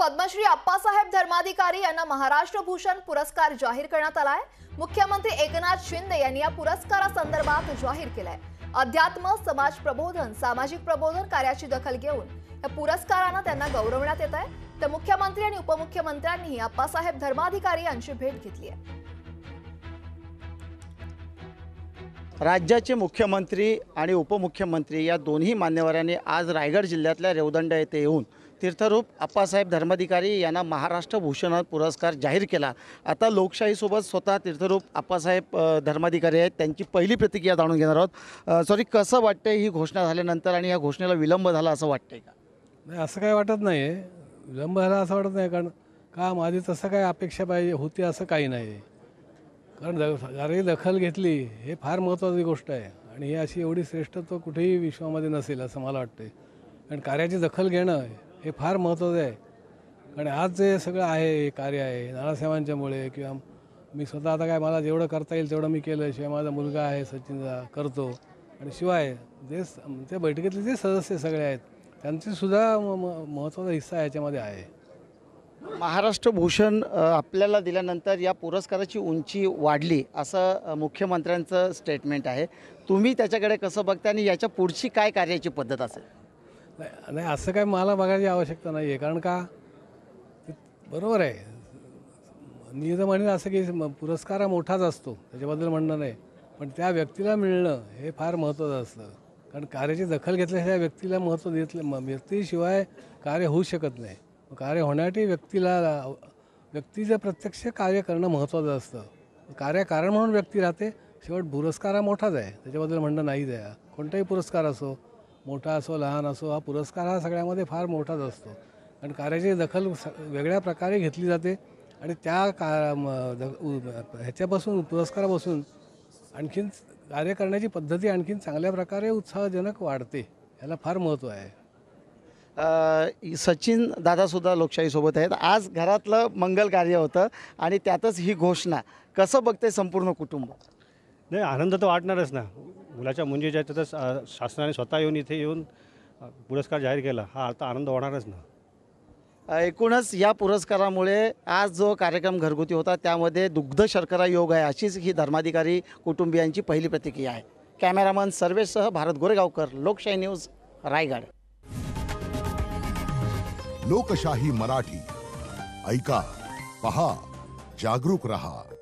पद्मश्री अप्पासाहेब धर्माधिकारी यांना महाराष्ट्र भूषण पुरस्कार जाहीर करण्यात आलाय मुख्यमंत्री एकनाथ शिंदे यांनी या पुरस्कारासंदर्भात जाहीर केलाय अध्यात्म समाज प्रबोधन सामाजिक प्रबोधन कार्याची दखल घेऊन या पुरस्कारानं त्यांना गौरवण्यात येत आहे तर मुख्यमंत्री आणि उपमुख्यमंत्र्यांनी अप्पासाहेब धर्माधिकारी यांची भेट घेतली आहे राज्याचे मुख्यमंत्री आणि उपमुख्यमंत्री या दोन्ही मान्यवरांनी आज रायगड जिल्ह्यातल्या रेवदंड येथे येऊन तीर्थरूप आप्पासाहेब धर्माधिकारी यांना महाराष्ट्र भूषण पुरस्कार जाहीर केला आता लोकशाहीसोबत स्वतः तीर्थरूप आप्पासाहेब धर्माधिकारी आहेत त्यांची पहिली प्रतिक्रिया जाणून घेणार आहोत सॉरी कसं वाटतंय ही घोषणा झाल्यानंतर आणि या घोषणेला विलंब झाला असं वाटतंय का नाही असं काही वाटत नाही विलंब झाला असं वाटत नाही कारण का माझी तसं काय अपेक्षा पाहिजे होती असं काही नाही कारण जरी दखल घेतली हे फार महत्त्वाची गोष्ट आहे आणि ही अशी एवढी श्रेष्ठत्व कुठेही विश्वामध्ये नसेल असं मला वाटतं कारण कार्याची दखल घेणं हे फार महत्त्वाचं आहे कारण आज जे सगळं आहे कार्य आहे नानासाहेबांच्यामुळे किंवा मी स्वतः आता काय मला जेवढं करता येईल तेवढं मी केलं शिवाय माझा मुलगा आहे सचिनचा करतो आणि शिवाय जे त्या बैठकीतले जे सदस्य सगळे आहेत त्यांचीसुद्धा म महत्त्वाचा हिस्सा याच्यामध्ये आहे महाराष्ट्र भूषण आपल्याला दिल्यानंतर या पुरस्काराची उंची वाढली असं मुख्यमंत्र्यांचं स्टेटमेंट आहे तुम्ही त्याच्याकडे कसं बघता आणि याच्या पुढची काय कार्याची पद्धत असेल नाही नाही असं काय मला बघायची आवश्यकता नाही आहे कारण का बरोबर आहे मी तर असं की पुरस्कार मोठाच असतो त्याच्याबद्दल म्हणणं नाही पण त्या व्यक्तीला मिळणं हे फार महत्त्वाचं असतं कारण कार्याची दखल घेतल्याशिवाय व्यक्तीला महत्त्व देतलं व्यक्तीशिवाय कार्य होऊ शकत नाही कार्य होण्यासाठी व्यक्तीला व्यक्तीचं प्रत्यक्ष कार्य करणं महत्त्वाचं असतं कार्यकारण म्हणून व्यक्ती राहते शेवट पुरस्कार हा मोठाच आहे त्याच्याबद्दल म्हणणं नाही आहे कोणताही पुरस्कार असो मोठा असो लहान असो हा पुरस्कार हा सगळ्यामध्ये फार मोठाच असतो कारण कार्याची दखल स वेगळ्या प्रकारे घेतली जाते आणि त्या का ह्याच्यापासून पुरस्कारापासून आणखीन कार्य करण्याची पद्धती आणखीन चांगल्या प्रकारे उत्साहजनक वाढते याला फार महत्त्व आहे सचिन दादासुद्धा लोकशाहीसोबत आहेत आज घरातलं मंगल कार्य होतं आणि त्यातच ही घोषणा कसं बघते संपूर्ण कुटुंब नाही आनंद तर वाटणारच ना मुलाच्या मुंजी ज्या त्याचा शासनाने स्वतः येऊन इथे येऊन पुरस्कार जाहीर केला हा आता आनंद होणारच ना एकूणच या पुरस्कारामुळे आज जो कार्यक्रम घरगुती होता त्यामध्ये दुग्ध शर्करा योग आहे अशीच ही धर्माधिकारी कुटुंबियांची पहिली प्रतिक्रिया आहे कॅमेरामन सर्वेसह भारत गोरेगावकर लोकशाही न्यूज रायगड लोकशाही मराठी ऐका पहा जागरूक रहा